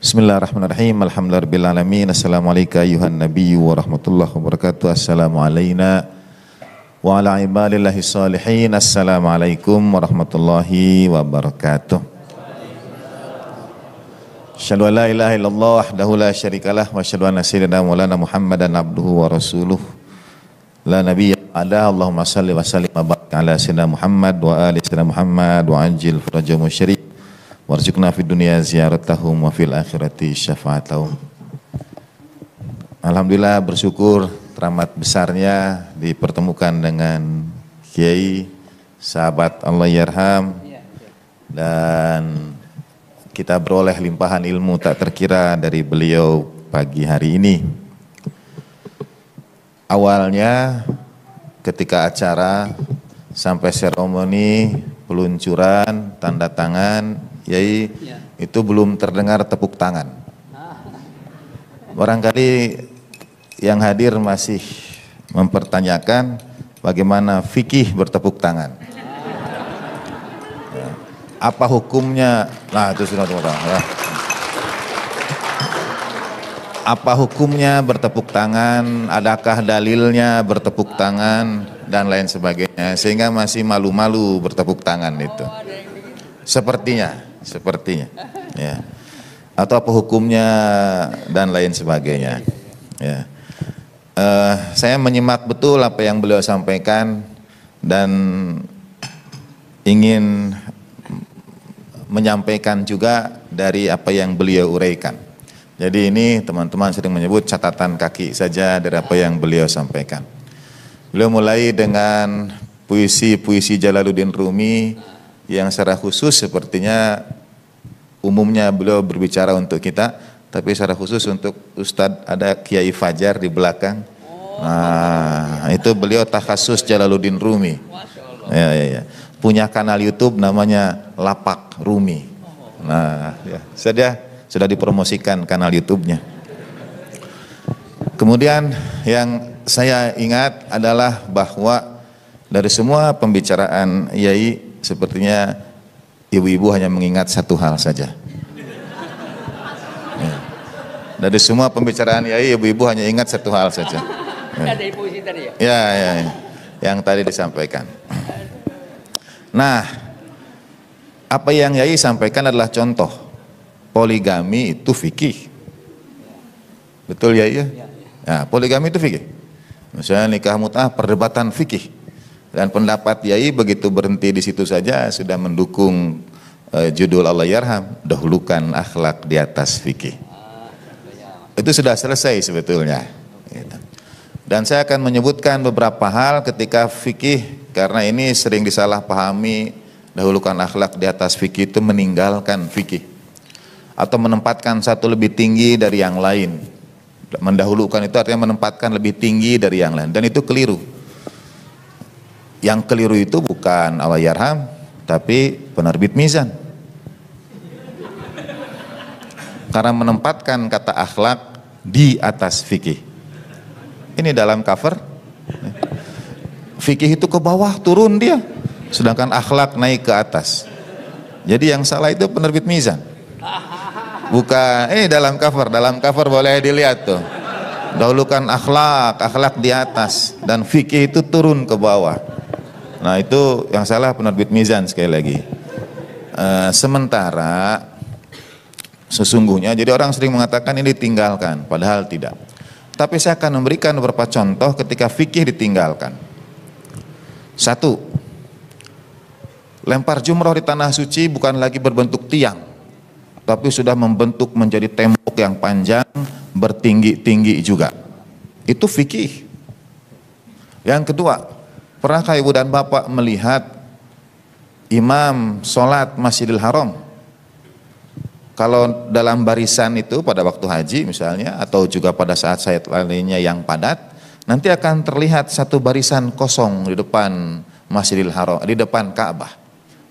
Bismillahirrahmanirrahim. Alhamdulillahirrahmanirrahim. Assalamualaikum ayuhan nabiyyu wa rahmatullahi wabarakatuh. Assalamu alayna wa ala ibadillahi salihin. Assalamualaikum warahmatullahi wabarakatuh. Asyhadu an la ilaha illallah wahdahu la syarikalah wa asyhadu anna sayyidina maulana Muhammadan abduhu wa rasuluh. La nabiyya ala Allahumma salli wa sallim ala sayyidina Muhammad wa ali sayyidina Muhammad wa anjil furajah musyrik Warzuqna fid dunya ziyaratahum wa fil akhirati syafa'atahum. Alhamdulillah bersyukur teramat besarnya dipertemukan dengan Kiai sahabat Allah Yarham dan kita beroleh limpahan ilmu tak terkira dari beliau pagi hari ini. Awalnya ketika acara sampai seremoni peluncuran tanda tangan Yai ya. itu belum terdengar tepuk tangan. Barangkali yang hadir masih mempertanyakan bagaimana fikih bertepuk tangan. Ya. Apa hukumnya? Nah, itu sudah tepuk tangan. Ya. Apa hukumnya bertepuk tangan? Adakah dalilnya bertepuk tangan? dan lain sebagainya sehingga masih malu-malu bertepuk tangan itu. Sepertinya sepertinya. Ya. Atau apa hukumnya dan lain sebagainya. Ya. Uh, saya menyimak betul apa yang beliau sampaikan dan ingin menyampaikan juga dari apa yang beliau uraikan. Jadi ini teman-teman sering menyebut catatan kaki saja dari apa yang beliau sampaikan. Beliau mulai dengan puisi-puisi Jalaluddin Rumi yang secara khusus sepertinya umumnya beliau berbicara untuk kita, tapi secara khusus untuk Ustadz ada Kiai Fajar di belakang. Oh, nah, itu beliau takhasus Jalaluddin Rumi. Ya, ya, ya. Punya kanal YouTube namanya Lapak Rumi. Oh. Nah, ya. sudah sudah dipromosikan kanal YouTube-nya. Kemudian yang saya ingat adalah bahwa dari semua pembicaraan Yai sepertinya ibu-ibu hanya mengingat satu hal saja. Ya. Dari semua pembicaraan Yai, ibu-ibu hanya ingat satu hal saja. Ya? ya. ya, ya, Yang tadi disampaikan. Nah, apa yang Yai sampaikan adalah contoh. Poligami itu fikih. Betul Yai ya? ya? Ya, poligami itu fikih. Misalnya nikah mut'ah perdebatan fikih dan pendapat Yai begitu berhenti di situ saja sudah mendukung eh, judul Allah Yarham, dahulukan akhlak di atas fikih. Itu sudah selesai sebetulnya. Gitu. Dan saya akan menyebutkan beberapa hal ketika fikih karena ini sering disalahpahami dahulukan akhlak di atas fikih itu meninggalkan fikih atau menempatkan satu lebih tinggi dari yang lain. Mendahulukan itu artinya menempatkan lebih tinggi dari yang lain dan itu keliru. Yang keliru itu bukan Allah Yarham, tapi penerbit Mizan. Karena menempatkan kata akhlak di atas fikih. Ini dalam cover. Fikih itu ke bawah turun dia, sedangkan akhlak naik ke atas. Jadi yang salah itu penerbit Mizan. Bukan, ini eh, dalam cover, dalam cover boleh dilihat tuh. Dahulukan akhlak, akhlak di atas dan fikih itu turun ke bawah. Nah itu yang salah penerbit Mizan sekali lagi. E, sementara sesungguhnya jadi orang sering mengatakan ini ditinggalkan padahal tidak. Tapi saya akan memberikan beberapa contoh ketika fikih ditinggalkan. Satu, lempar jumroh di tanah suci bukan lagi berbentuk tiang, tapi sudah membentuk menjadi tembok yang panjang, bertinggi-tinggi juga. Itu fikih. Yang kedua, Pernahkah ibu dan bapak melihat imam sholat Masjidil Haram? Kalau dalam barisan itu pada waktu haji misalnya atau juga pada saat saya lainnya yang padat, nanti akan terlihat satu barisan kosong di depan Masjidil Haram, di depan Ka'bah.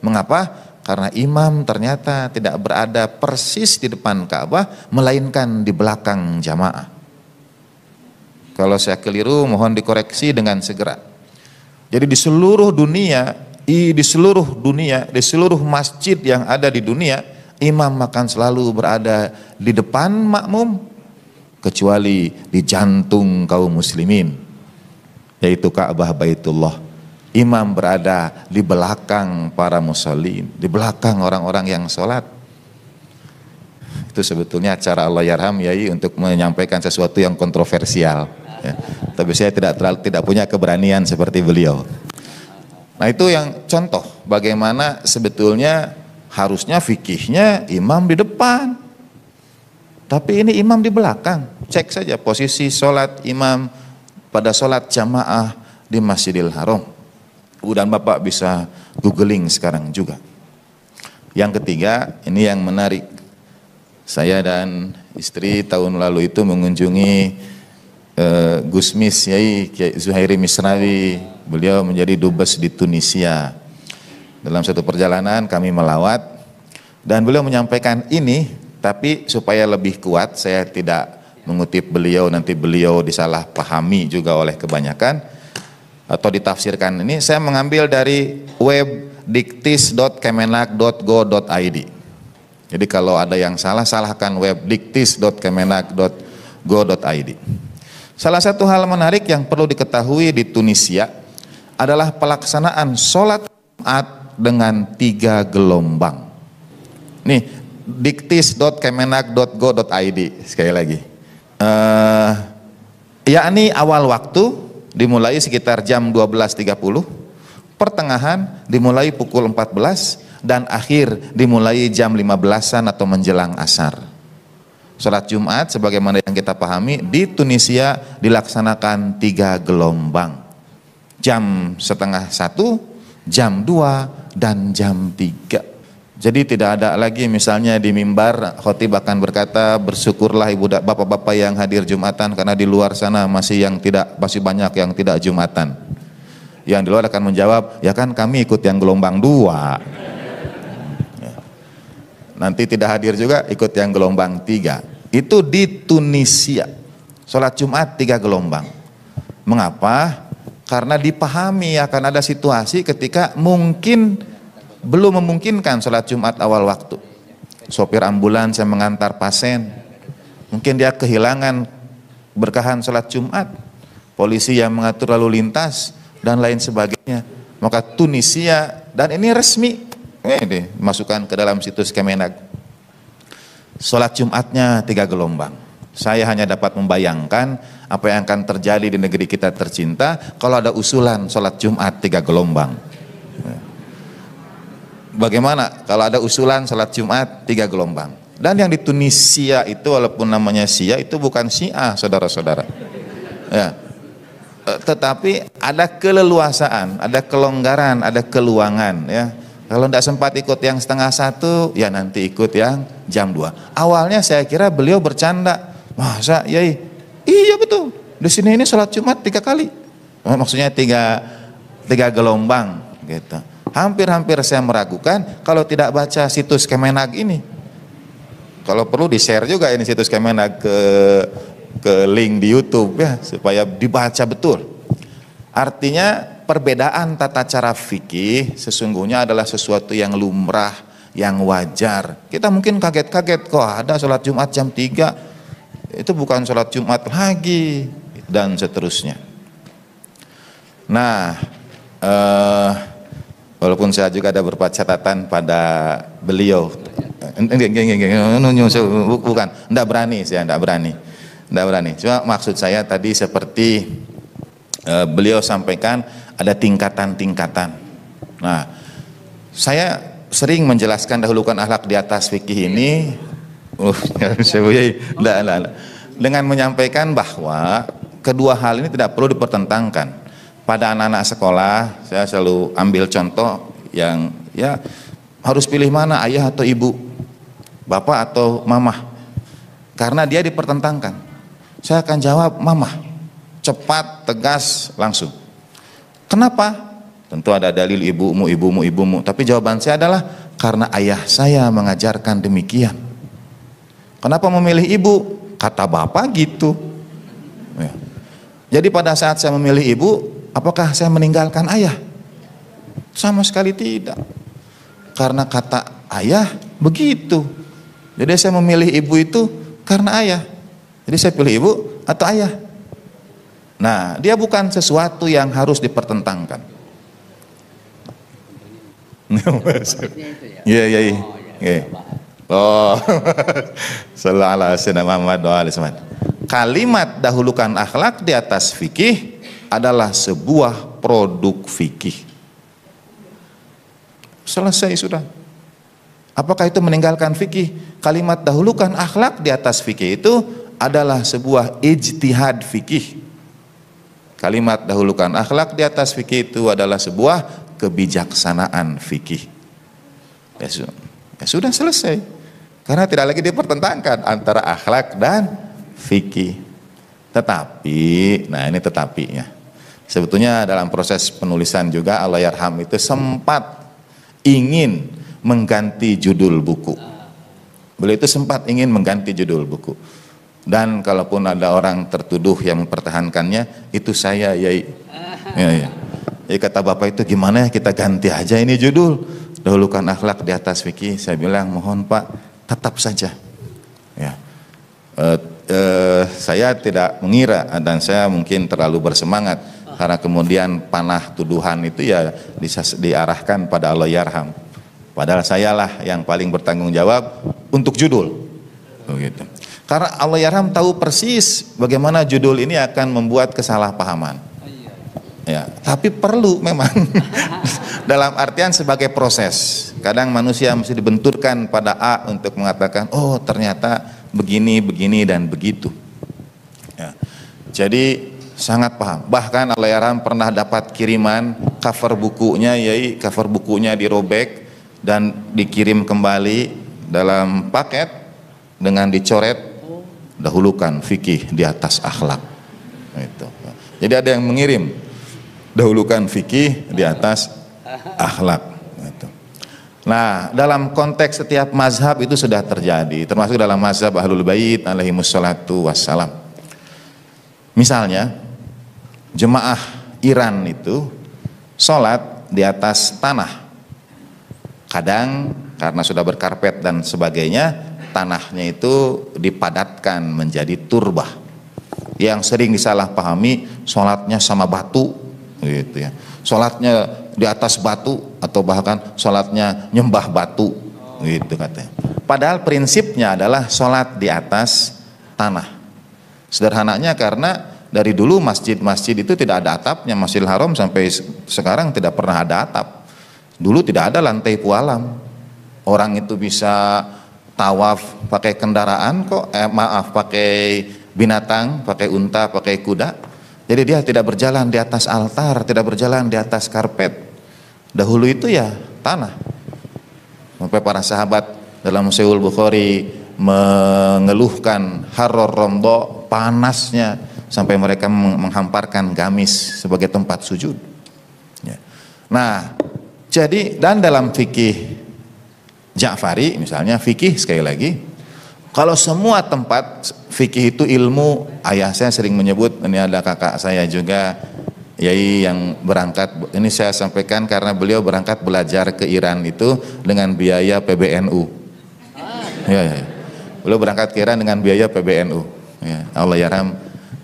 Mengapa? Karena imam ternyata tidak berada persis di depan Ka'bah, melainkan di belakang jamaah. Kalau saya keliru mohon dikoreksi dengan segera. Jadi di seluruh dunia, di seluruh dunia, di seluruh masjid yang ada di dunia, imam akan selalu berada di depan makmum kecuali di jantung kaum muslimin yaitu Ka'bah Baitullah. Imam berada di belakang para musallin, di belakang orang-orang yang sholat. Itu sebetulnya cara Allah Yarham Yai untuk menyampaikan sesuatu yang kontroversial. Ya. Tapi saya tidak terlalu, tidak punya keberanian seperti beliau. Nah itu yang contoh bagaimana sebetulnya harusnya fikihnya imam di depan. Tapi ini imam di belakang. Cek saja posisi sholat imam pada sholat jamaah di Masjidil Haram. dan Bapak bisa googling sekarang juga. Yang ketiga, ini yang menarik. Saya dan istri tahun lalu itu mengunjungi Eh, Gusmis Yai Kiai Zuhairi Misrawi. Beliau menjadi dubes di Tunisia. Dalam satu perjalanan kami melawat dan beliau menyampaikan ini tapi supaya lebih kuat saya tidak mengutip beliau nanti beliau disalahpahami juga oleh kebanyakan atau ditafsirkan ini saya mengambil dari web diktis.kemenak.go.id. Jadi kalau ada yang salah salahkan web diktis.kemenak.go.id. Salah satu hal menarik yang perlu diketahui di Tunisia adalah pelaksanaan sholat Jumat dengan tiga gelombang. Nih, diktis.kemenak.go.id sekali lagi. Uh, yakni awal waktu dimulai sekitar jam 12.30, pertengahan dimulai pukul 14, dan akhir dimulai jam 15-an atau menjelang asar. Sholat Jumat sebagaimana yang kita pahami di Tunisia dilaksanakan tiga gelombang. Jam setengah satu, jam dua, dan jam tiga. Jadi tidak ada lagi misalnya di mimbar khotib akan berkata bersyukurlah ibu bapak-bapak yang hadir Jumatan karena di luar sana masih yang tidak masih banyak yang tidak Jumatan. Yang di luar akan menjawab, ya kan kami ikut yang gelombang dua. Nanti tidak hadir juga ikut yang gelombang tiga. Itu di Tunisia. Sholat Jumat tiga gelombang. Mengapa? Karena dipahami akan ada situasi ketika mungkin belum memungkinkan sholat Jumat awal waktu. Sopir ambulans yang mengantar pasien. Mungkin dia kehilangan berkahan sholat Jumat. Polisi yang mengatur lalu lintas dan lain sebagainya. Maka Tunisia dan ini resmi eh deh, masukkan ke dalam situs Kemenag. Sholat Jumatnya tiga gelombang. Saya hanya dapat membayangkan apa yang akan terjadi di negeri kita tercinta kalau ada usulan sholat Jumat tiga gelombang. Bagaimana kalau ada usulan sholat Jumat tiga gelombang? Dan yang di Tunisia itu walaupun namanya Sia itu bukan Sia, saudara-saudara. Ya. Eh, tetapi ada keleluasaan, ada kelonggaran, ada keluangan ya kalau tidak sempat ikut yang setengah satu, ya nanti ikut yang jam dua. Awalnya saya kira beliau bercanda. Masa, yai? Iya betul. Di sini ini sholat Jumat tiga kali. Oh, maksudnya tiga, tiga gelombang. gitu. Hampir-hampir saya meragukan kalau tidak baca situs Kemenag ini. Kalau perlu di-share juga ini situs Kemenag ke ke link di YouTube ya supaya dibaca betul. Artinya perbedaan tata cara fikih sesungguhnya adalah sesuatu yang lumrah, yang wajar. Kita mungkin kaget-kaget kok ada sholat Jumat jam 3, itu bukan sholat Jumat lagi, dan seterusnya. Nah, eh, walaupun saya juga ada beberapa catatan pada beliau, bukan, tidak berani saya, tidak berani, tidak berani. Cuma maksud saya tadi seperti eh, beliau sampaikan ada tingkatan-tingkatan. Nah, saya sering menjelaskan dahulukan akhlak di atas fikih ini. Uh, ya, enggak, enggak, enggak. Dengan menyampaikan bahwa kedua hal ini tidak perlu dipertentangkan. Pada anak-anak sekolah, saya selalu ambil contoh yang ya harus pilih mana ayah atau ibu, bapak atau mama. Karena dia dipertentangkan. Saya akan jawab mama. Cepat, tegas, langsung. Kenapa? Tentu ada dalil ibumu, ibumu, ibumu. Tapi jawaban saya adalah karena ayah saya mengajarkan demikian. Kenapa memilih ibu? Kata bapak gitu. Ya. Jadi pada saat saya memilih ibu, apakah saya meninggalkan ayah? Sama sekali tidak. Karena kata ayah begitu. Jadi saya memilih ibu itu karena ayah. Jadi saya pilih ibu atau ayah. Nah, dia bukan sesuatu yang harus dipertentangkan. Iya, iya, iya. Oh, Doa iya. iya. oh, Muhammad Kalimat dahulukan akhlak di atas fikih adalah sebuah produk fikih. Selesai sudah. Apakah itu meninggalkan fikih? Kalimat dahulukan akhlak di atas fikih itu adalah sebuah ijtihad fikih Kalimat dahulukan akhlak di atas fikih itu adalah sebuah kebijaksanaan fikih. Ya, su ya sudah selesai. Karena tidak lagi dipertentangkan antara akhlak dan fikih. Tetapi, nah ini tetapinya. Sebetulnya dalam proses penulisan juga Yarham itu sempat ingin mengganti judul buku. Beliau itu sempat ingin mengganti judul buku dan kalaupun ada orang tertuduh yang mempertahankannya itu saya yai ya, ya. ya kata bapak itu gimana ya kita ganti aja ini judul dahulukan akhlak di atas fikih saya bilang mohon pak tetap saja ya e, e, saya tidak mengira ah, dan saya mungkin terlalu bersemangat karena kemudian panah tuduhan itu ya disas, diarahkan pada Allah Yarham padahal sayalah yang paling bertanggung jawab untuk judul begitu karena Allah Yarham tahu persis bagaimana judul ini akan membuat kesalahpahaman. Iya. Ya, tapi perlu memang dalam artian sebagai proses. Kadang manusia mesti dibenturkan pada A untuk mengatakan, oh ternyata begini, begini dan begitu. Ya. Jadi sangat paham. Bahkan Allah Yarham pernah dapat kiriman cover bukunya, yaitu cover bukunya dirobek dan dikirim kembali dalam paket dengan dicoret dahulukan fikih di atas akhlak itu jadi ada yang mengirim dahulukan fikih di atas akhlak itu. nah dalam konteks setiap mazhab itu sudah terjadi termasuk dalam mazhab ahlul bait alaihi musallatu wassalam misalnya jemaah Iran itu sholat di atas tanah kadang karena sudah berkarpet dan sebagainya tanahnya itu dipadatkan menjadi turbah. Yang sering disalahpahami sholatnya sama batu gitu ya. Sholatnya di atas batu atau bahkan sholatnya nyembah batu gitu katanya. Padahal prinsipnya adalah sholat di atas tanah. Sederhananya karena dari dulu masjid-masjid itu tidak ada atapnya, Masjidil Haram sampai sekarang tidak pernah ada atap. Dulu tidak ada lantai pualam. Orang itu bisa tawaf pakai kendaraan kok eh, maaf pakai binatang, pakai unta, pakai kuda. Jadi dia tidak berjalan di atas altar, tidak berjalan di atas karpet. Dahulu itu ya tanah. Sampai para sahabat dalam seul Bukhari mengeluhkan haror rombo panasnya sampai mereka menghamparkan gamis sebagai tempat sujud. Ya. Nah, jadi dan dalam fikih Ja'fari misalnya fikih sekali lagi kalau semua tempat fikih itu ilmu ayah saya sering menyebut ini ada kakak saya juga yai yang berangkat ini saya sampaikan karena beliau berangkat belajar ke Iran itu dengan biaya PBNU ah. ya, ya, ya. beliau berangkat ke Iran dengan biaya PBNU ya. Allah yaram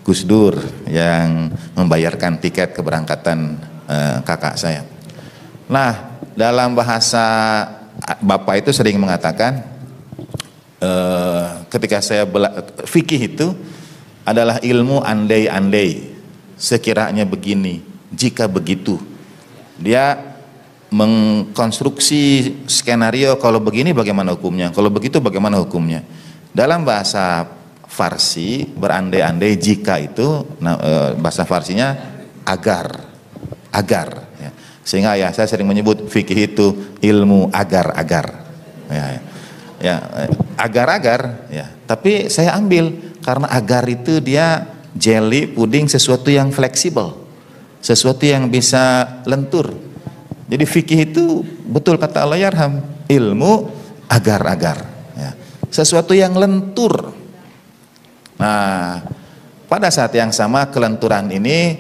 Gus Dur yang membayarkan tiket keberangkatan eh, kakak saya nah dalam bahasa Bapak itu sering mengatakan e, ketika saya bela, fikih itu adalah ilmu andai-andai sekiranya begini, jika begitu. Dia mengkonstruksi skenario kalau begini bagaimana hukumnya, kalau begitu bagaimana hukumnya. Dalam bahasa Farsi berandai-andai jika itu nah, eh, bahasa Farsinya agar agar sehingga ya saya sering menyebut fikih itu ilmu agar-agar. Ya, ya, ya agar-agar ya. Tapi saya ambil karena agar itu dia jelly, puding sesuatu yang fleksibel. Sesuatu yang bisa lentur. Jadi fikih itu betul kata Allah Yarham, ya ilmu agar-agar ya. Sesuatu yang lentur. Nah, pada saat yang sama kelenturan ini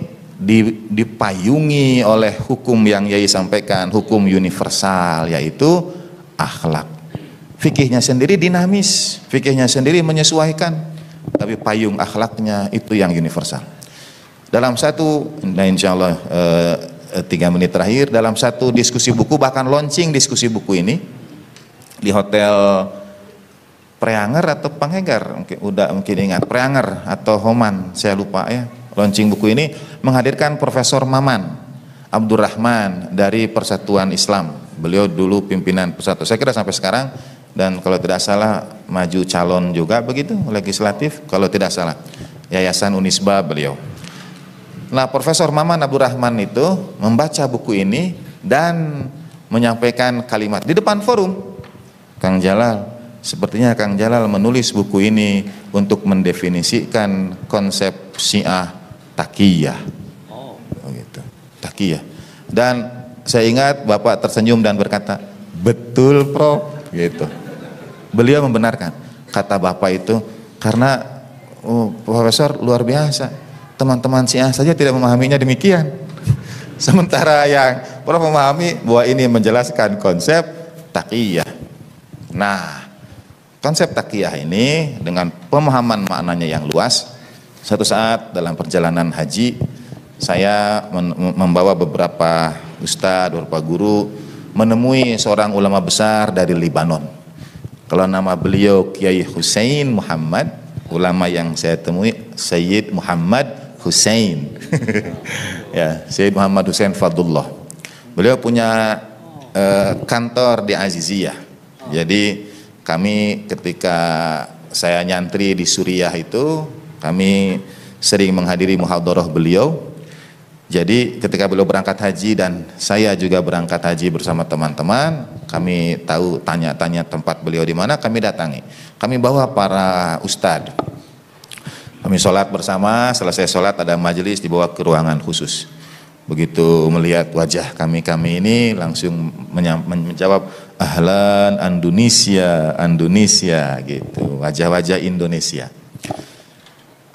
dipayungi oleh hukum yang Yai sampaikan, hukum universal yaitu akhlak. Fikihnya sendiri dinamis, fikihnya sendiri menyesuaikan, tapi payung akhlaknya itu yang universal. Dalam satu, nah insya Allah e, tiga menit terakhir, dalam satu diskusi buku bahkan launching diskusi buku ini di hotel Preanger atau penghegar mungkin udah mungkin ingat Preanger atau Homan, saya lupa ya Launching buku ini menghadirkan Profesor Maman Abdurrahman dari Persatuan Islam. Beliau dulu pimpinan persatuan. Saya kira sampai sekarang dan kalau tidak salah maju calon juga begitu legislatif kalau tidak salah Yayasan Unisba beliau. Nah, Profesor Maman Abdurrahman itu membaca buku ini dan menyampaikan kalimat di depan forum Kang Jalal Sepertinya Kang Jalal menulis buku ini untuk mendefinisikan konsep Syiah takiyah. Oh. oh. Gitu. Takiyah. Dan saya ingat Bapak tersenyum dan berkata, betul Prof. Gitu. Beliau membenarkan. Kata Bapak itu, karena oh, Profesor luar biasa. Teman-teman siah saja tidak memahaminya demikian. Sementara yang Prof memahami bahwa ini menjelaskan konsep takiyah. Nah, konsep takiyah ini dengan pemahaman maknanya yang luas, Suatu saat dalam perjalanan haji, saya membawa beberapa ustadz, beberapa guru, menemui seorang ulama besar dari Lebanon. Kalau nama beliau Kiai Hussein Muhammad, ulama yang saya temui Sayyid Muhammad Hussein. ya, Sayyid Muhammad Hussein Fadullah. Beliau punya eh, kantor di Aziziyah. Jadi kami ketika saya nyantri di Suriah itu kami sering menghadiri muhadharah beliau. Jadi ketika beliau berangkat haji dan saya juga berangkat haji bersama teman-teman, kami tahu tanya-tanya tempat beliau di mana, kami datangi. Kami bawa para ustadz. Kami sholat bersama, selesai sholat ada majelis dibawa ke ruangan khusus. Begitu melihat wajah kami-kami ini langsung menjawab ahlan Indonesia, Indonesia gitu, wajah-wajah Indonesia.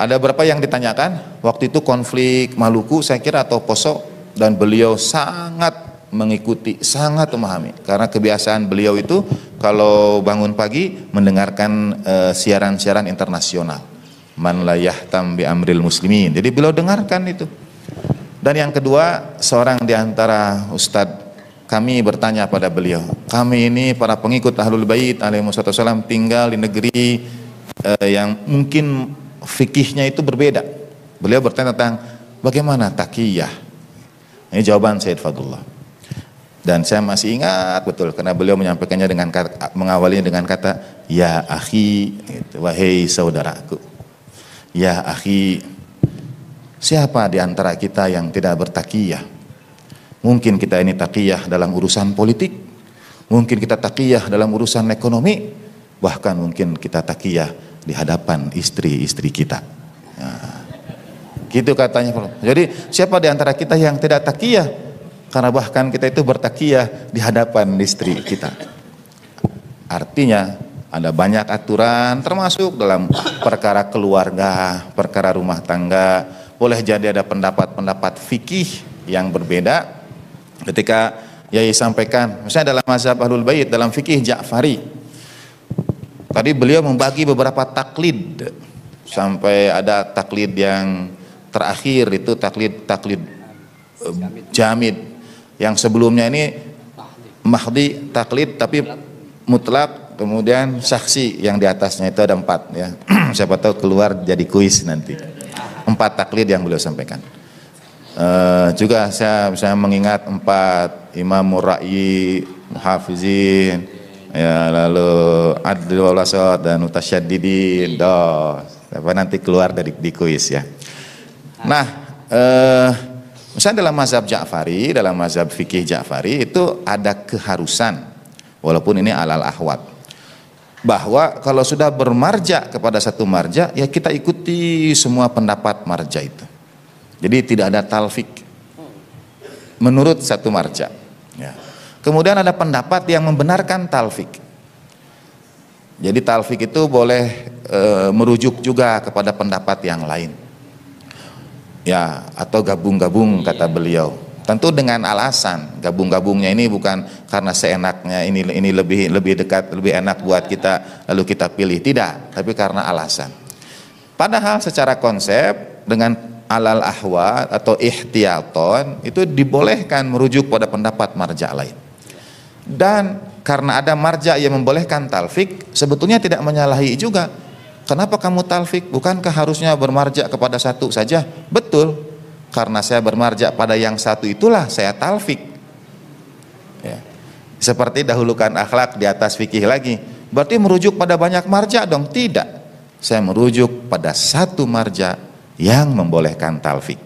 Ada berapa yang ditanyakan? Waktu itu konflik Maluku saya kira atau Poso dan beliau sangat mengikuti, sangat memahami. Karena kebiasaan beliau itu kalau bangun pagi mendengarkan eh, siaran-siaran uh, internasional. Man layah tambi amril muslimin. Jadi beliau dengarkan itu. Dan yang kedua, seorang di antara ustadz kami bertanya pada beliau, kami ini para pengikut Ahlul Bait alaihi tinggal di negeri uh, yang mungkin fikihnya itu berbeda. Beliau bertanya tentang bagaimana takiyah. Ini jawaban Said Fadullah. Dan saya masih ingat betul karena beliau menyampaikannya dengan kata, mengawalinya dengan kata ya akhi, gitu, wahai saudaraku. Ya akhi, siapa di antara kita yang tidak bertakiyah? Mungkin kita ini takiyah dalam urusan politik, mungkin kita takiyah dalam urusan ekonomi, bahkan mungkin kita takiyah di hadapan istri-istri kita. Nah, gitu katanya. Jadi siapa di antara kita yang tidak takiyah? Karena bahkan kita itu bertakiyah di hadapan istri kita. Artinya ada banyak aturan termasuk dalam perkara keluarga, perkara rumah tangga. Boleh jadi ada pendapat-pendapat fikih yang berbeda ketika Yai sampaikan. Misalnya dalam mazhab Ahlul Bait, dalam fikih Ja'fari, Tadi beliau membagi beberapa taklid sampai ada taklid yang terakhir itu taklid taklid eh, jamid yang sebelumnya ini mahdi taklid tapi mutlak kemudian saksi yang di atasnya itu ada empat ya siapa tahu keluar jadi kuis nanti empat taklid yang beliau sampaikan e, juga saya bisa mengingat empat imam murai muhafizin ya lalu adil walasot dan utasyadidin doh apa nanti keluar dari di kuis ya nah eh, misalnya dalam mazhab Ja'fari dalam mazhab fikih Ja'fari itu ada keharusan walaupun ini alal ahwat bahwa kalau sudah bermarja kepada satu marja ya kita ikuti semua pendapat marja itu jadi tidak ada talfik menurut satu marja ya Kemudian ada pendapat yang membenarkan talfik. Jadi talfik itu boleh e, merujuk juga kepada pendapat yang lain. Ya, atau gabung-gabung kata beliau. Tentu dengan alasan. Gabung-gabungnya ini bukan karena seenaknya ini ini lebih lebih dekat, lebih enak buat kita lalu kita pilih, tidak, tapi karena alasan. Padahal secara konsep dengan alal ahwa atau ihtiyaton itu dibolehkan merujuk pada pendapat marja lain. Dan karena ada marja yang membolehkan talfik, sebetulnya tidak menyalahi juga. Kenapa kamu talfik? Bukankah harusnya bermarja kepada satu saja? Betul. Karena saya bermarja pada yang satu itulah saya talfik. Ya. Seperti dahulukan akhlak di atas fikih lagi. Berarti merujuk pada banyak marja dong? Tidak. Saya merujuk pada satu marja yang membolehkan talfik.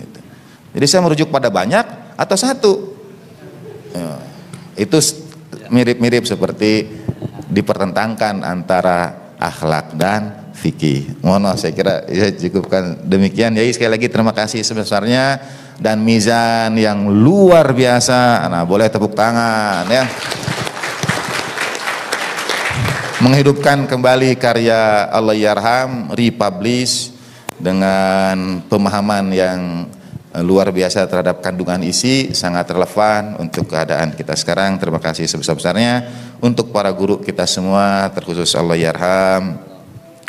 Gitu. Jadi saya merujuk pada banyak atau satu. Ya. Itu mirip-mirip seperti dipertentangkan antara akhlak dan fikih. Mohon saya kira ya cukupkan demikian. Jadi ya, sekali lagi terima kasih sebesarnya dan mizan yang luar biasa. Nah, boleh tepuk tangan ya. Menghidupkan kembali karya Allah Yarham republish dengan pemahaman yang Eh, luar biasa terhadap kandungan isi sangat relevan untuk keadaan kita sekarang. Terima kasih sebesar-besarnya untuk para guru kita semua terkhusus Allah yarham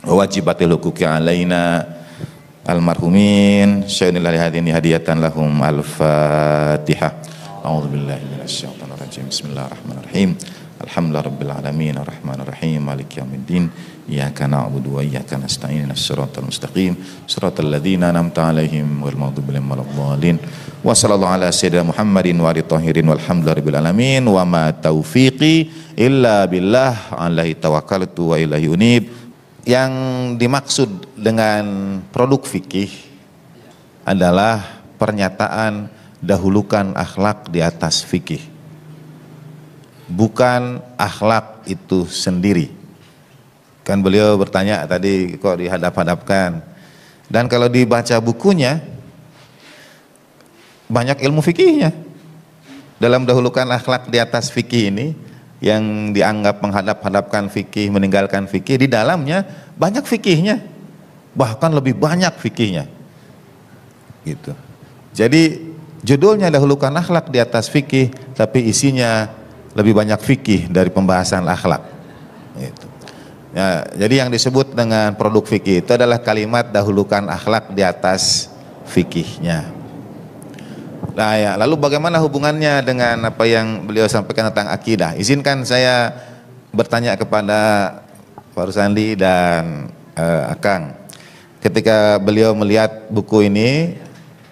wajibatil hukuki alaina almarhumin syaikhul hadini hadiatan lahum al-fatihah. A'udzu Bismillahirrahmanirrahim. Alhamdulillah Rabbil Alamin Ar-Rahman Ar-Rahim Malik Yawmiddin Iyaka na'budu wa iyaka nasta'in as al mustaqim al-ladhina namta 'alaihim wal maghdubi 'alaihim waladdallin Wa sallallahu ala sayyidina Muhammadin wa tahirin walhamdulillah rabbil alamin wa ma taufiqi illa billah alaihi tawakkaltu wa ilahi unib yang dimaksud dengan produk fikih adalah pernyataan dahulukan akhlak di atas fikih bukan akhlak itu sendiri. Kan beliau bertanya tadi kok dihadap-hadapkan. Dan kalau dibaca bukunya banyak ilmu fikihnya. Dalam dahulukan akhlak di atas fikih ini yang dianggap menghadap-hadapkan fikih, meninggalkan fikih di dalamnya banyak fikihnya. Bahkan lebih banyak fikihnya. Gitu. Jadi judulnya dahulukan akhlak di atas fikih tapi isinya lebih banyak fikih dari pembahasan akhlak. Gitu. Ya, jadi yang disebut dengan produk fikih itu adalah kalimat dahulukan akhlak di atas fikihnya. Nah, ya, lalu bagaimana hubungannya dengan apa yang beliau sampaikan tentang akidah? Izinkan saya bertanya kepada Pak Rusandi dan uh, Akang. Ketika beliau melihat buku ini,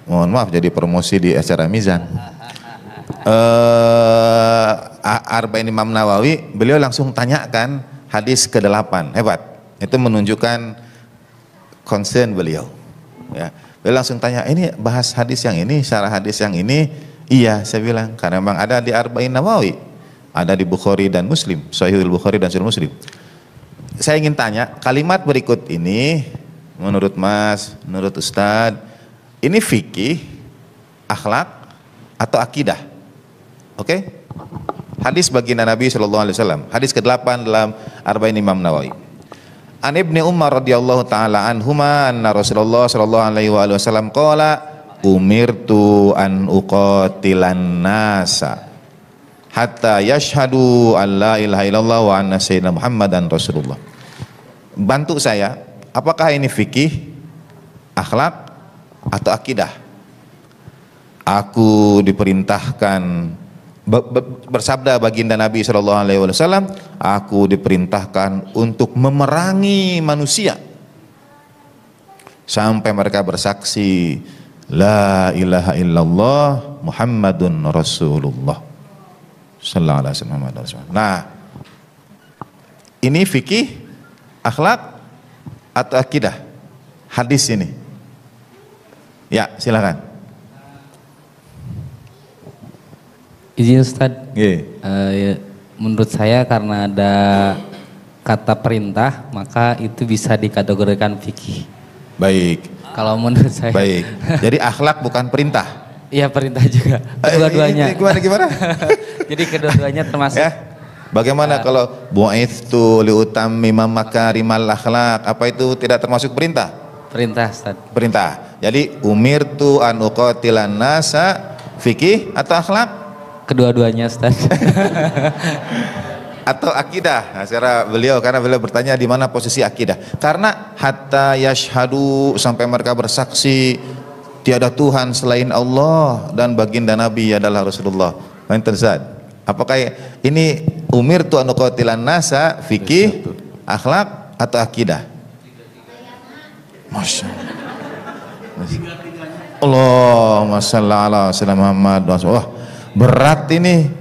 mohon maaf jadi promosi di acara Mizan. Uh, Arba'in Imam Nawawi, beliau langsung tanyakan hadis ke-8. Hebat. Itu menunjukkan concern beliau. Ya. Beliau langsung tanya, ini bahas hadis yang ini, syarah hadis yang ini. Iya, saya bilang. Karena memang ada di Arba'in Nawawi. Ada di Bukhari dan Muslim. Sahihul Bukhari dan Sahih Muslim. Saya ingin tanya, kalimat berikut ini, menurut Mas, menurut Ustadz, ini fikih, akhlak, atau akidah? Oke? Okay? Hadis bagi Nabi Shallallahu Alaihi Wasallam. Hadis ke-8 dalam Arba'in Imam Nawawi. An Ibni Umar radhiyallahu taala anhuma anna Rasulullah sallallahu alaihi wasallam qala umirtu an uqatilan nasa hatta yashhadu an la ilaha illallah wa anna sayyidina Muhammadan Rasulullah. Bantu saya, apakah ini fikih, akhlak atau akidah? Aku diperintahkan bersabda baginda Nabi Shallallahu Alaihi Wasallam, aku diperintahkan untuk memerangi manusia sampai mereka bersaksi La ilaha illallah Muhammadun Rasulullah Sallallahu alaihi wasallam Nah Ini fikih Akhlak Atau akidah Hadis ini Ya silakan. Izin Ustaz. Yeah. Iya. Uh, ya, menurut saya karena ada kata perintah, maka itu bisa dikategorikan fikih. Baik. Kalau menurut saya. Baik. Jadi akhlak bukan perintah. Iya perintah juga. Kedua-duanya. Eh, gimana gimana? Jadi kedua-duanya termasuk. Ya. Bagaimana uh, kalau itu liutam mimam rimal akhlak? Apa itu tidak termasuk perintah? Perintah, Ustaz. Perintah. Jadi umir tu uqatilan nasa fikih atau akhlak? Kedua-duanya Ustaz. atau akidah. Nah, secara beliau karena beliau bertanya di mana posisi akidah. Karena hatta yashhadu sampai mereka bersaksi tiada Tuhan selain Allah dan baginda Nabi adalah Rasulullah. Nah, Zat. Apakah ini umir tuan anuqatilan nasa fikih, akhlak atau akidah? Masya Allah. Allahumma salli Allah Muhammad. Wah, Berat ini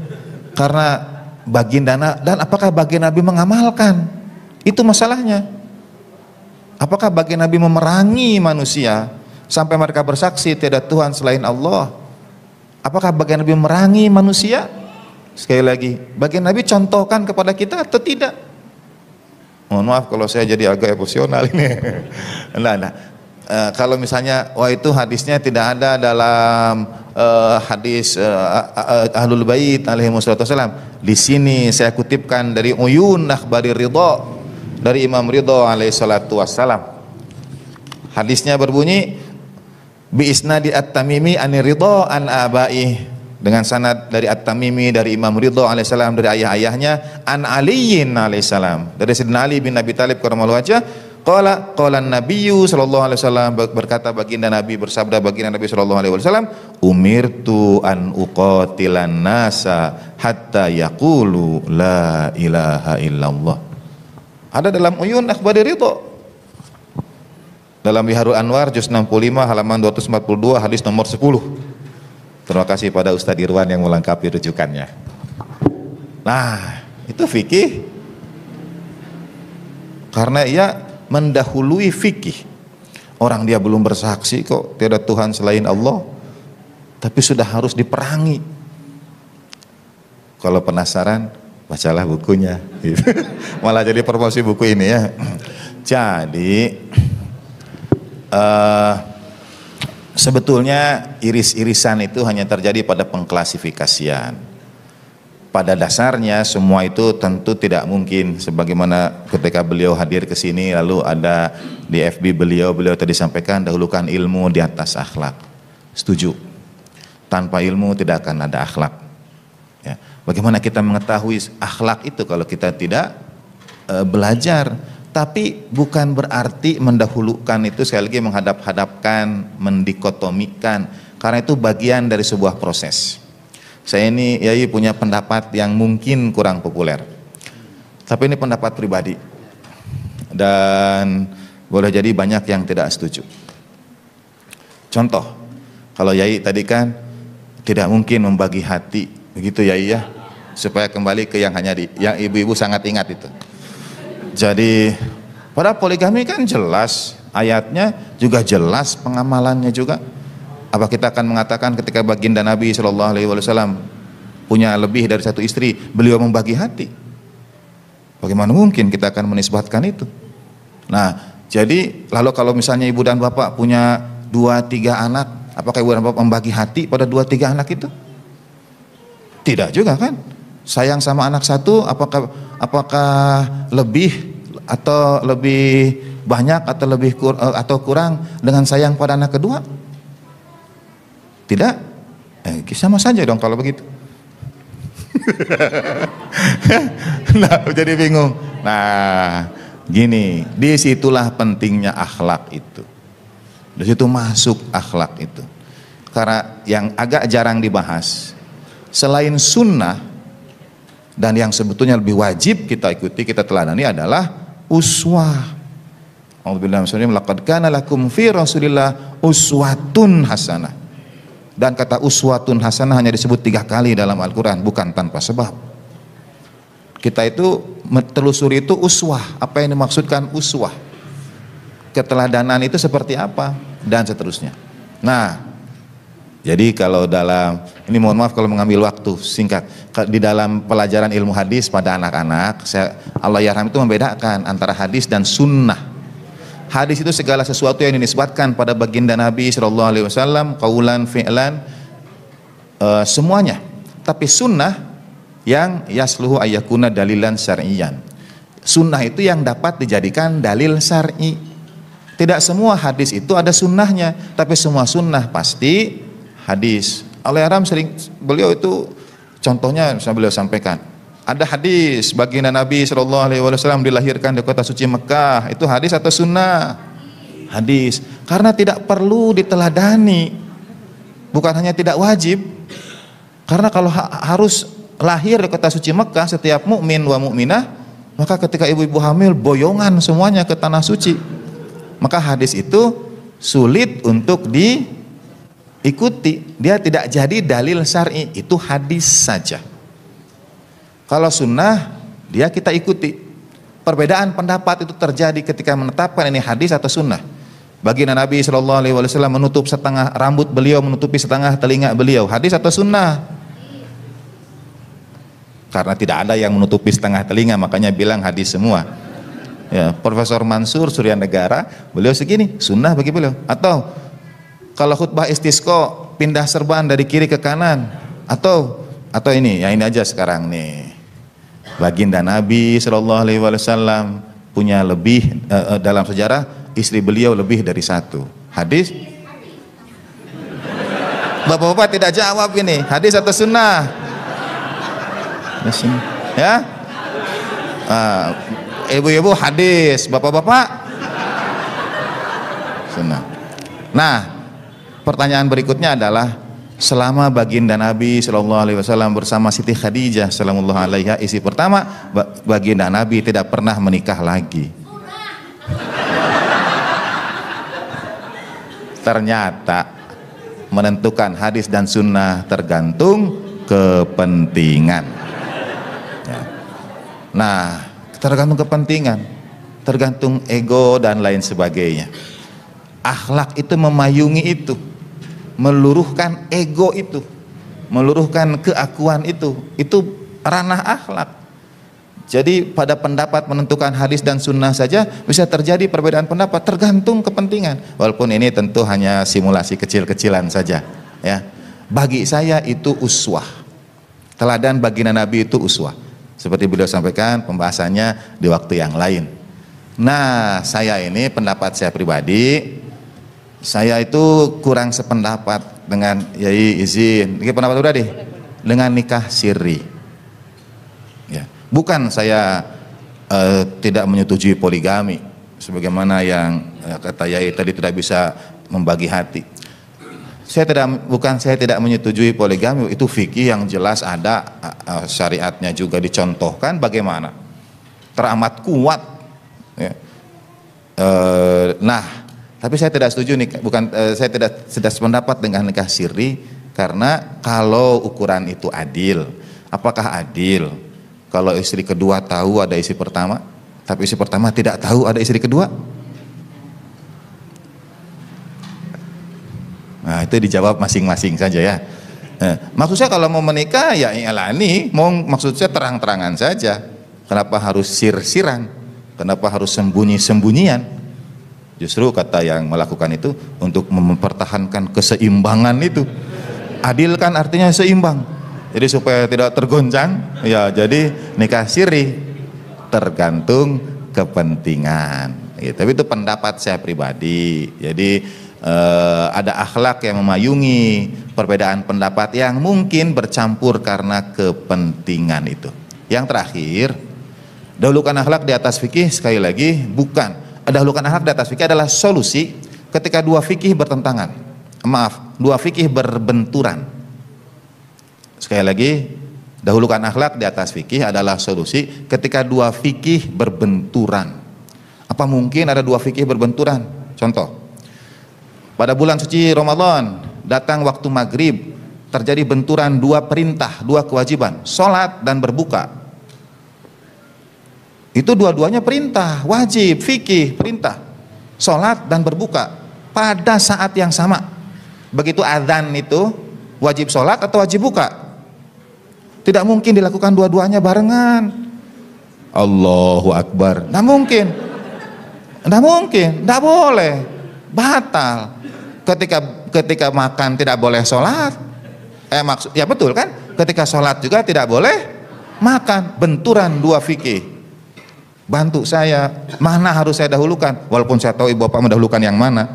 karena baginda dan apakah bagi Nabi mengamalkan? Itu masalahnya. Apakah bagi Nabi memerangi manusia sampai mereka bersaksi tidak Tuhan selain Allah? Apakah bagi Nabi memerangi manusia? Sekali lagi, bagi Nabi contohkan kepada kita atau tidak? Mohon maaf kalau saya jadi agak emosional ini. nah, nah. E, kalau misalnya, wah itu hadisnya tidak ada dalam uh, hadis uh, ahlul bait alaihi wasallam. Di sini saya kutipkan dari Uyun Akhbari Ridha dari Imam Ridha alaihi salatu wassalam. Hadisnya berbunyi bi isnadi at-Tamimi an Ridha an abai dengan sanad dari At-Tamimi dari Imam Ridho alaihissalam salam dari ayah-ayahnya an Aliin alaihissalam salam dari Sidin Ali bin Abi Thalib karramallahu wajah Qala qala Nabiyyu sallallahu alaihi wasallam berkata baginda Nabi bersabda baginda Nabi sallallahu alaihi wasallam umirtu an uqatilan nasa hatta yaqulu la ilaha illallah. Ada dalam Uyun Akhbari Ridho. Dalam Biharul Anwar juz 65 halaman 242 hadis nomor 10. Terima kasih pada Ustadz Irwan yang melengkapi rujukannya. Nah, itu fikih karena ia mendahului fikih. Orang dia belum bersaksi kok tiada Tuhan selain Allah, tapi sudah harus diperangi. Kalau penasaran, bacalah bukunya. Malah jadi promosi buku ini ya. Jadi uh, sebetulnya iris-irisan itu hanya terjadi pada pengklasifikasian pada dasarnya semua itu tentu tidak mungkin sebagaimana ketika beliau hadir ke sini lalu ada di FB beliau beliau tadi sampaikan dahulukan ilmu di atas akhlak. Setuju. Tanpa ilmu tidak akan ada akhlak. Ya. Bagaimana kita mengetahui akhlak itu kalau kita tidak e, belajar? Tapi bukan berarti mendahulukan itu sekali lagi menghadap-hadapkan, mendikotomikan. Karena itu bagian dari sebuah proses saya ini yai punya pendapat yang mungkin kurang populer. Tapi ini pendapat pribadi. Dan boleh jadi banyak yang tidak setuju. Contoh, kalau yai tadi kan tidak mungkin membagi hati, begitu yai ya, supaya kembali ke yang hanya di yang ibu-ibu sangat ingat itu. Jadi pada poligami kan jelas ayatnya juga jelas pengamalannya juga. Apa kita akan mengatakan ketika baginda Nabi Shallallahu Alaihi Wasallam punya lebih dari satu istri, beliau membagi hati? Bagaimana mungkin kita akan menisbatkan itu? Nah, jadi lalu kalau misalnya ibu dan bapak punya dua tiga anak, apakah ibu dan bapak membagi hati pada dua tiga anak itu? Tidak juga kan? Sayang sama anak satu, apakah apakah lebih atau lebih banyak atau lebih kur, eh, atau kurang dengan sayang pada anak kedua? Tidak? Eh, sama saja dong kalau begitu. nah, jadi bingung. Nah, gini, disitulah pentingnya akhlak itu. Di situ masuk akhlak itu. Karena yang agak jarang dibahas, selain sunnah dan yang sebetulnya lebih wajib kita ikuti, kita teladani adalah uswah. Alhamdulillah, laqad kana lakum fi Rasulillah uswatun hasanah dan kata uswatun hasanah hanya disebut tiga kali dalam Al-Quran bukan tanpa sebab kita itu telusuri itu uswah apa yang dimaksudkan uswah keteladanan itu seperti apa dan seterusnya nah jadi kalau dalam ini mohon maaf kalau mengambil waktu singkat di dalam pelajaran ilmu hadis pada anak-anak saya Allah yarham itu membedakan antara hadis dan sunnah Hadis itu segala sesuatu yang dinisbatkan pada baginda Nabi Shallallahu Alaihi Wasallam, kaulan, fi'lan, uh, semuanya. Tapi sunnah yang yasluhu ayakuna dalilan syar'iyan. Sunnah itu yang dapat dijadikan dalil syar'i. Tidak semua hadis itu ada sunnahnya, tapi semua sunnah pasti hadis. Alaihram aram sering beliau itu contohnya saya beliau sampaikan ada hadis bagi Nabi Shallallahu Alaihi Wasallam dilahirkan di kota suci Mekah. Itu hadis atau sunnah? Hadis. Karena tidak perlu diteladani. Bukan hanya tidak wajib. Karena kalau ha harus lahir di kota suci Mekah setiap mukmin wa mukminah, maka ketika ibu-ibu hamil boyongan semuanya ke tanah suci. Maka hadis itu sulit untuk diikuti. Dia tidak jadi dalil syar'i. Itu hadis saja. Kalau sunnah, dia kita ikuti. Perbedaan pendapat itu terjadi ketika menetapkan ini hadis atau sunnah. Bagi Nabi Shallallahu Alaihi Wasallam menutup setengah rambut beliau, menutupi setengah telinga beliau. Hadis atau sunnah? Karena tidak ada yang menutupi setengah telinga, makanya bilang hadis semua. Ya, Profesor Mansur Surya Negara, beliau segini, sunnah bagi beliau. Atau kalau khutbah istisqo pindah serban dari kiri ke kanan, atau atau ini, ya ini aja sekarang nih Baginda Nabi Shallallahu Alaihi Wasallam punya lebih uh, dalam sejarah istri beliau lebih dari satu. Hadis? Bapak-bapak tidak jawab ini. Hadis atau sunnah? Ya? Uh, ibu-ibu hadis, bapak-bapak sunnah. Nah, pertanyaan berikutnya adalah selama baginda Nabi Shallallahu Alaihi Wasallam bersama Siti Khadijah Shallallahu Alaihi isi pertama baginda Nabi tidak pernah menikah lagi. Ternyata menentukan hadis dan sunnah tergantung kepentingan. Ya. Nah, tergantung kepentingan, tergantung ego dan lain sebagainya. Akhlak itu memayungi itu meluruhkan ego itu, meluruhkan keakuan itu, itu ranah akhlak. Jadi pada pendapat menentukan hadis dan sunnah saja bisa terjadi perbedaan pendapat tergantung kepentingan. Walaupun ini tentu hanya simulasi kecil-kecilan saja, ya. Bagi saya itu uswah. Teladan bagi Nabi itu uswah. Seperti beliau sampaikan pembahasannya di waktu yang lain. Nah, saya ini pendapat saya pribadi saya itu kurang sependapat dengan yai izin. Ini pendapat udah deh. Dengan nikah siri. Ya. Bukan saya uh, tidak menyetujui poligami sebagaimana yang uh, kata yai tadi tidak bisa membagi hati. Saya tidak bukan saya tidak menyetujui poligami itu fikih yang jelas ada uh, syariatnya juga dicontohkan bagaimana teramat kuat. Ya. uh, nah tapi saya tidak setuju nih, bukan uh, saya tidak sudah sependapat dengan nikah siri karena kalau ukuran itu adil, apakah adil kalau istri kedua tahu ada istri pertama, tapi istri pertama tidak tahu ada istri kedua? Nah, itu dijawab masing-masing saja ya. Eh, maksud saya kalau mau menikah ya, ya ini mau maksud saya terang-terangan saja. Kenapa harus sir-siran? Kenapa harus sembunyi-sembunyian? Justru kata yang melakukan itu untuk mempertahankan keseimbangan itu. Adil kan artinya seimbang. Jadi supaya tidak tergoncang, ya jadi nikah siri tergantung kepentingan. Ya, Tapi itu pendapat saya pribadi. Jadi eh, ada akhlak yang memayungi perbedaan pendapat yang mungkin bercampur karena kepentingan itu. Yang terakhir, dahulukan akhlak di atas fikih sekali lagi bukan dahulukan akhlak di atas fikih adalah solusi ketika dua fikih bertentangan. Maaf, dua fikih berbenturan. Sekali lagi, dahulukan akhlak di atas fikih adalah solusi ketika dua fikih berbenturan. Apa mungkin ada dua fikih berbenturan? Contoh, pada bulan suci Ramadan, datang waktu maghrib, terjadi benturan dua perintah, dua kewajiban, sholat dan berbuka itu dua-duanya perintah, wajib, fikih, perintah. Salat dan berbuka pada saat yang sama. Begitu azan itu wajib sholat atau wajib buka? Tidak mungkin dilakukan dua-duanya barengan. Allahu Akbar. Tidak mungkin. Tidak mungkin. Tidak boleh. Batal. Ketika ketika makan tidak boleh sholat. Eh maksud, ya betul kan? Ketika sholat juga tidak boleh makan. Benturan dua fikih bantu saya mana harus saya dahulukan walaupun saya tahu ibu bapak mendahulukan yang mana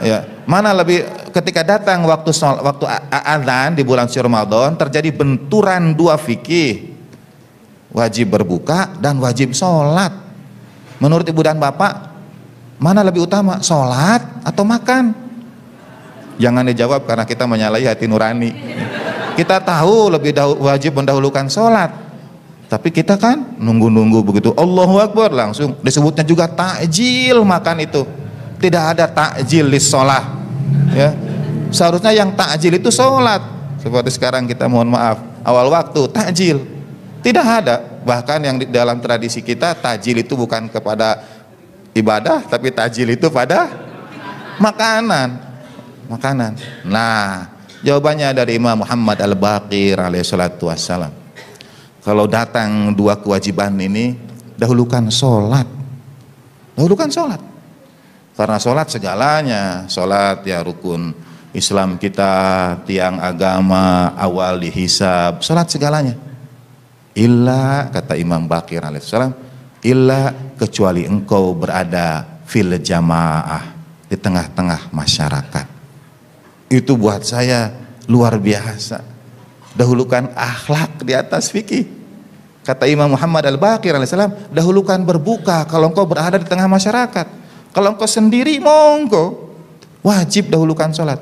ya mana lebih ketika datang waktu sol, waktu azan di bulan suci Ramadan terjadi benturan dua fikih wajib berbuka dan wajib sholat menurut ibu dan bapak mana lebih utama sholat atau makan jangan dijawab karena kita menyalahi hati nurani kita tahu lebih wajib mendahulukan sholat tapi kita kan nunggu-nunggu begitu Allahu Akbar langsung disebutnya juga takjil makan itu. Tidak ada takjil di sholat. Ya. Seharusnya yang takjil itu sholat. Seperti sekarang kita mohon maaf awal waktu takjil tidak ada. Bahkan yang di dalam tradisi kita takjil itu bukan kepada ibadah tapi takjil itu pada makanan. Makanan. Nah, jawabannya dari Imam Muhammad Al-Baqir alaihi wassalam. Kalau datang dua kewajiban ini, dahulukan sholat. Dahulukan sholat. Karena sholat segalanya, sholat ya rukun Islam kita, tiang agama, awal dihisab, sholat segalanya. Illa, kata Imam Bakir alaihissalam, illa kecuali engkau berada fil jamaah, di tengah-tengah masyarakat. Itu buat saya luar biasa Dahulukan akhlak di atas fikih. Kata Imam Muhammad Al-Baqir alaihissalam, dahulukan berbuka kalau engkau berada di tengah masyarakat. Kalau engkau sendiri monggo. Wajib dahulukan sholat.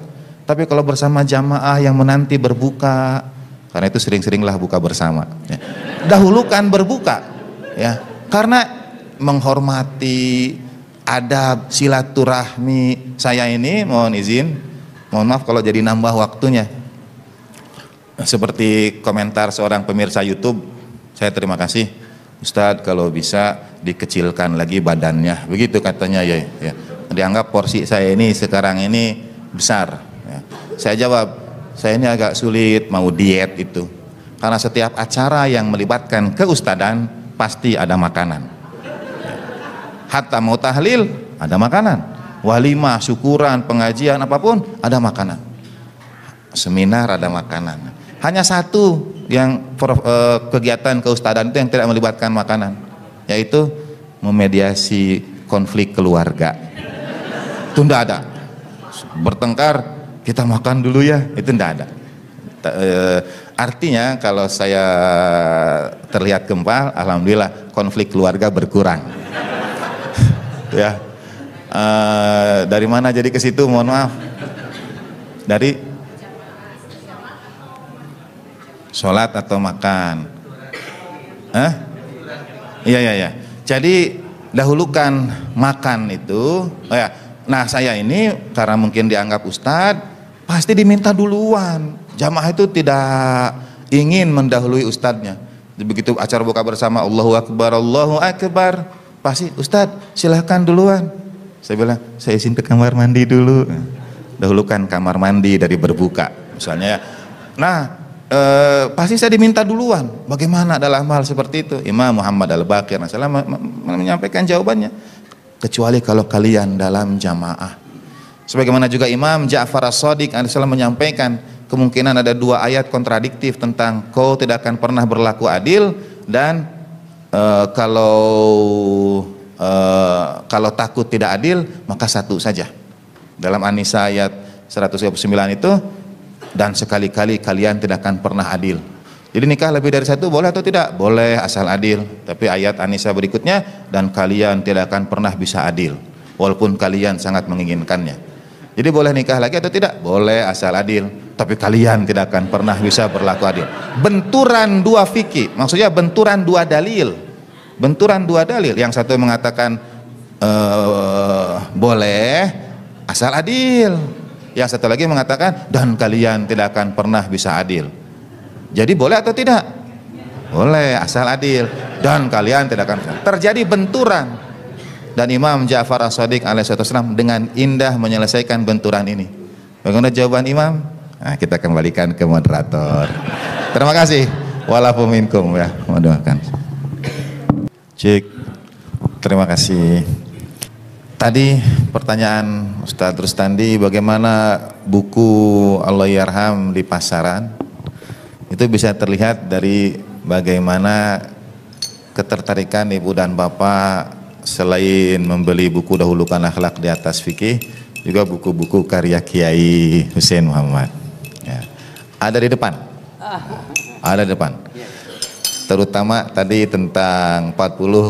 Tapi kalau bersama jamaah yang menanti berbuka, karena itu sering-seringlah buka bersama. Ya. Dahulukan berbuka. ya Karena menghormati adab silaturahmi saya ini mohon izin mohon maaf kalau jadi nambah waktunya seperti komentar seorang pemirsa YouTube, saya terima kasih. Ustadz kalau bisa dikecilkan lagi badannya, begitu katanya ya. ya. Dianggap porsi saya ini sekarang ini besar. Ya. Saya jawab, saya ini agak sulit mau diet itu. Karena setiap acara yang melibatkan keustadan pasti ada makanan. Ya. Hatta mau tahlil ada makanan. Walimah, syukuran, pengajian apapun ada makanan seminar ada makanan hanya satu yang eh, kegiatan keustadan itu yang tidak melibatkan makanan, yaitu memediasi konflik keluarga. Itu tidak ada. Bertengkar, kita makan dulu ya, itu tidak ada. Eh, artinya kalau saya terlihat gempal, alhamdulillah konflik keluarga berkurang. ya. Eh, dari mana jadi ke situ? Mohon maaf. Dari sholat atau makan. Eh? Iya iya iya. Jadi dahulukan makan itu. Oh ya. Nah saya ini karena mungkin dianggap Ustad, pasti diminta duluan. Jamaah itu tidak ingin mendahului Ustadnya. Begitu acara buka bersama Allahu Akbar, Allahu Akbar. Pasti Ustad silahkan duluan. Saya bilang saya izin ke kamar mandi dulu. Dahulukan kamar mandi dari berbuka misalnya ya. Nah e, pasti saya diminta duluan. Bagaimana dalam hal seperti itu? Imam Muhammad Al-Baqir menyampaikan jawabannya. Kecuali kalau kalian dalam jamaah. Sebagaimana juga Imam Ja'far As-Sadiq menyampaikan kemungkinan ada dua ayat kontradiktif tentang kau tidak akan pernah berlaku adil dan e, kalau e, kalau takut tidak adil maka satu saja. Dalam Anisa ayat 139 itu dan sekali-kali kalian tidak akan pernah adil. Jadi nikah lebih dari satu boleh atau tidak? Boleh asal adil. Tapi ayat Anisa berikutnya dan kalian tidak akan pernah bisa adil walaupun kalian sangat menginginkannya. Jadi boleh nikah lagi atau tidak? Boleh asal adil. Tapi kalian tidak akan pernah bisa berlaku adil. Benturan dua fikih, maksudnya benturan dua dalil. Benturan dua dalil. Yang satu mengatakan uh, boleh asal adil yang satu lagi mengatakan dan kalian tidak akan pernah bisa adil jadi boleh atau tidak boleh asal adil dan kalian tidak akan terjadi benturan dan Imam Ja'far As-Sadiq alaihissalam dengan indah menyelesaikan benturan ini bagaimana jawaban Imam nah, kita kembalikan ke moderator terima kasih walaupun minkum ya Mohon doakan cik terima kasih Tadi pertanyaan Ustadz Rustandi bagaimana buku Allah Yarham di pasaran itu bisa terlihat dari bagaimana ketertarikan ibu dan bapak selain membeli buku dahulukan akhlak di atas fikih juga buku-buku karya Kiai Hussein Muhammad ya. ada di depan ah. ada di depan terutama tadi tentang 40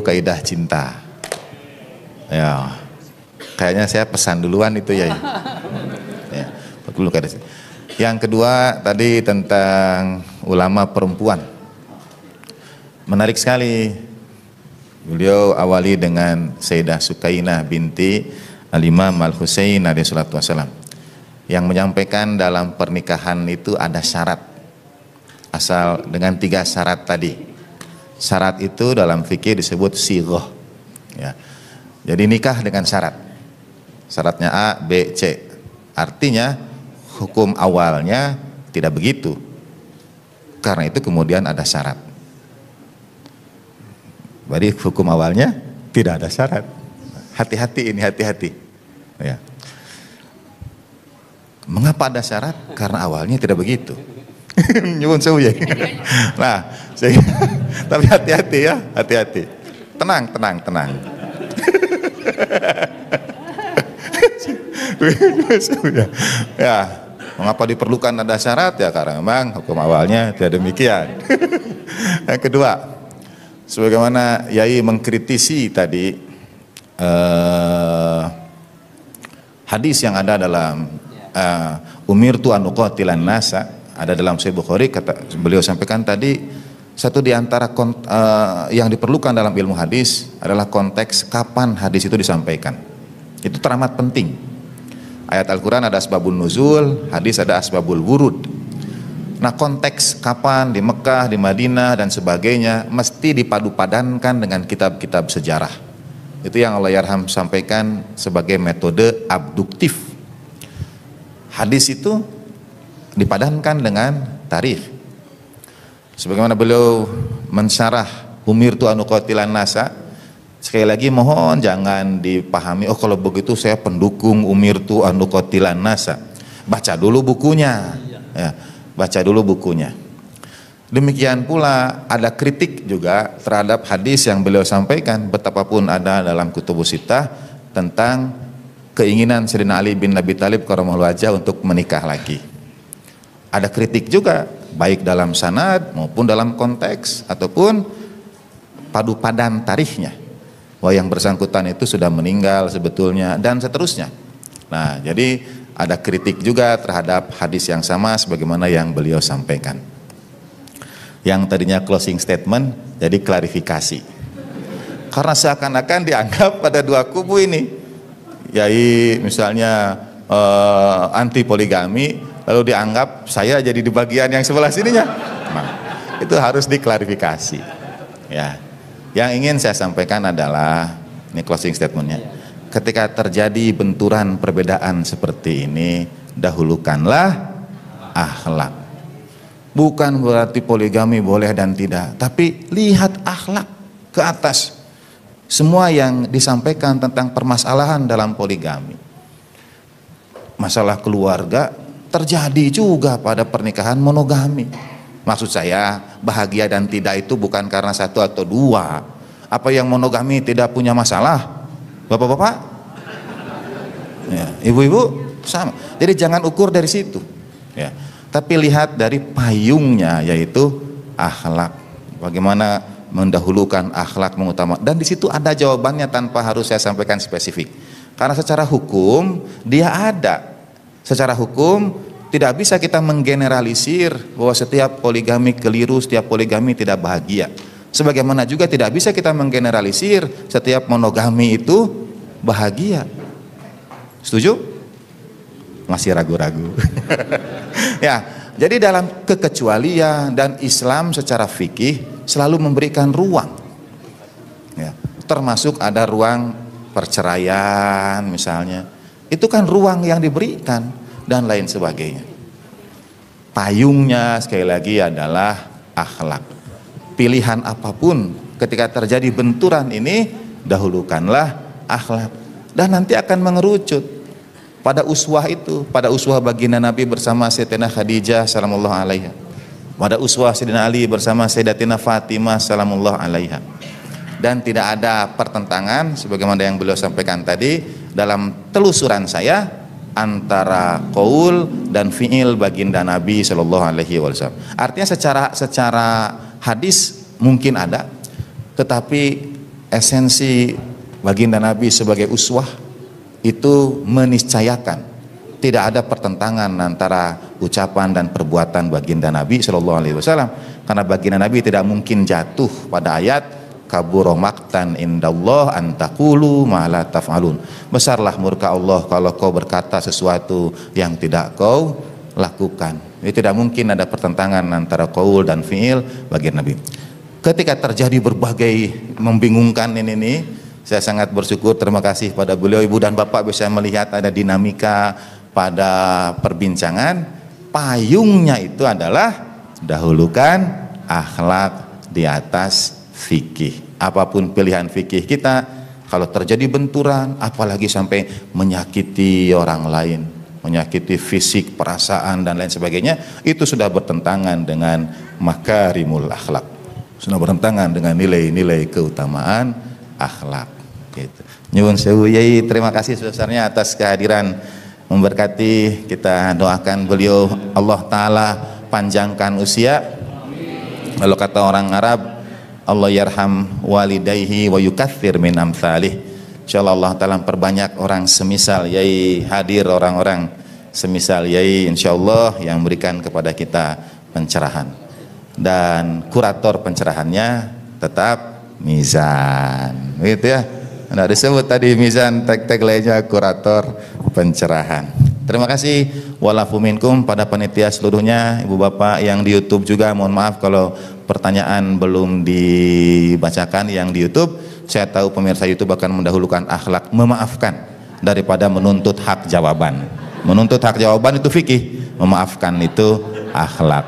kaidah cinta ya Kayaknya saya pesan duluan itu ya. ya. Yang kedua tadi tentang ulama perempuan. Menarik sekali. Beliau awali dengan Sayyidah Sukainah binti Al-Imam Al-Husain wassalam yang menyampaikan dalam pernikahan itu ada syarat asal dengan tiga syarat tadi syarat itu dalam fikih disebut sigoh ya jadi nikah dengan syarat Syaratnya A, B, C. Artinya hukum awalnya tidak begitu. Karena itu kemudian ada syarat. Berarti hukum awalnya tidak ada syarat. Hati-hati ini, hati-hati. Ya. Mengapa ada syarat? Karena awalnya tidak begitu. Nyuwun sewu ya. Nah, saya, tapi hati-hati ya, hati-hati. Tenang, tenang, tenang. ya, mengapa diperlukan ada syarat ya karena memang hukum awalnya tidak demikian. Yang kedua, sebagaimana Yai mengkritisi tadi eh, hadis yang ada dalam eh, Umir tuan uqatilan nasa ada dalam Sahih Bukhari kata beliau sampaikan tadi satu di antara kont, eh, yang diperlukan dalam ilmu hadis adalah konteks kapan hadis itu disampaikan. Itu teramat penting. Ayat Al-Quran ada asbabun nuzul, hadis ada asbabul wurud. Nah konteks kapan di Mekah, di Madinah dan sebagainya mesti dipadupadankan dengan kitab-kitab sejarah. Itu yang Allah Yarham sampaikan sebagai metode abduktif. Hadis itu dipadankan dengan tarif Sebagaimana beliau mensyarah Umir tu anu nasa Sekali lagi mohon jangan dipahami, oh kalau begitu saya pendukung Umir tu Anukotilan Nasa. Baca dulu bukunya. Iya. Ya, baca dulu bukunya. Demikian pula ada kritik juga terhadap hadis yang beliau sampaikan betapapun ada dalam kutubus sitah tentang keinginan Sayyidina Ali bin Nabi Talib karamahul wajah untuk menikah lagi. Ada kritik juga baik dalam sanad maupun dalam konteks ataupun padu padan tarikhnya wah oh, yang bersangkutan itu sudah meninggal sebetulnya dan seterusnya. Nah, jadi ada kritik juga terhadap hadis yang sama sebagaimana yang beliau sampaikan. Yang tadinya closing statement jadi klarifikasi. Karena seakan-akan dianggap pada dua kubu ini, yai misalnya eh, anti poligami, lalu dianggap saya jadi di bagian yang sebelah sininya. Nah, itu harus diklarifikasi. Ya. Yang ingin saya sampaikan adalah ini closing statementnya. Ketika terjadi benturan perbedaan seperti ini, dahulukanlah akhlak. Bukan berarti poligami boleh dan tidak, tapi lihat akhlak ke atas. Semua yang disampaikan tentang permasalahan dalam poligami. Masalah keluarga terjadi juga pada pernikahan monogami Maksud saya bahagia dan tidak itu bukan karena satu atau dua. Apa yang monogami tidak punya masalah? Bapak-bapak? Ya, ibu-ibu sama. Jadi jangan ukur dari situ. Ya. Tapi lihat dari payungnya yaitu akhlak. Bagaimana mendahulukan akhlak mengutama dan di situ ada jawabannya tanpa harus saya sampaikan spesifik. Karena secara hukum dia ada. Secara hukum tidak bisa kita menggeneralisir bahwa setiap poligami keliru, setiap poligami tidak bahagia. Sebagaimana juga tidak bisa kita menggeneralisir setiap monogami itu bahagia. Setuju? Masih ragu-ragu. ya, jadi dalam kekecualian dan Islam secara fikih selalu memberikan ruang. Ya, termasuk ada ruang perceraian misalnya. Itu kan ruang yang diberikan dan lain sebagainya. Payungnya sekali lagi adalah akhlak. Pilihan apapun ketika terjadi benturan ini dahulukanlah akhlak dan nanti akan mengerucut pada uswah itu, pada uswah baginda Nabi bersama Sayyidina Khadijah sallallahu alaiha. Pada uswah Sayyidina Ali bersama Sayyidatina Fatimah sallallahu alaiha. Dan tidak ada pertentangan sebagaimana yang beliau sampaikan tadi dalam telusuran saya antara qaul dan fiil baginda Nabi Shallallahu alaihi wasallam. Artinya secara secara hadis mungkin ada tetapi esensi baginda Nabi sebagai uswah itu meniscayakan tidak ada pertentangan antara ucapan dan perbuatan baginda Nabi Shallallahu alaihi wasallam karena baginda Nabi tidak mungkin jatuh pada ayat kaburo maktan indallah antakulu ma taf'alun. Besarlah murka Allah kalau kau berkata sesuatu yang tidak kau lakukan. ini tidak mungkin ada pertentangan antara qaul dan fiil bagi Nabi. Ketika terjadi berbagai membingungkan ini ini, saya sangat bersyukur terima kasih pada beliau ibu dan bapak bisa melihat ada dinamika pada perbincangan. Payungnya itu adalah dahulukan akhlak di atas fikih. Apapun pilihan fikih kita, kalau terjadi benturan, apalagi sampai menyakiti orang lain, menyakiti fisik, perasaan dan lain sebagainya, itu sudah bertentangan dengan makarimul akhlak. Sudah bertentangan dengan nilai-nilai keutamaan akhlak. Gitu. Nyuwun sewu yai, terima kasih sebesarnya atas kehadiran memberkati kita doakan beliau Allah taala panjangkan usia. Kalau kata orang Arab Allah yarham walidayhi wa yukathir min amthalih insyaallah Allah taala perbanyak orang semisal yai hadir orang-orang semisal yai insyaallah yang memberikan kepada kita pencerahan dan kurator pencerahannya tetap mizan gitu ya Nah, disebut tadi mizan tek-tek lainnya kurator pencerahan. Terima kasih walafuminkum pada panitia seluruhnya, Ibu Bapak yang di YouTube juga mohon maaf kalau pertanyaan belum dibacakan yang di YouTube, saya tahu pemirsa YouTube akan mendahulukan akhlak memaafkan daripada menuntut hak jawaban. Menuntut hak jawaban itu fikih, memaafkan itu akhlak.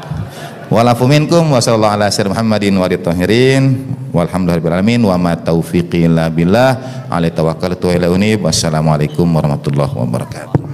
Walafu minkum wa sallallahu ala sayyidina Muhammadin wa walhamdulillahi alamin wa ma taufiqi illa billah tawakkaltu ila unib wassalamualaikum warahmatullahi wabarakatuh.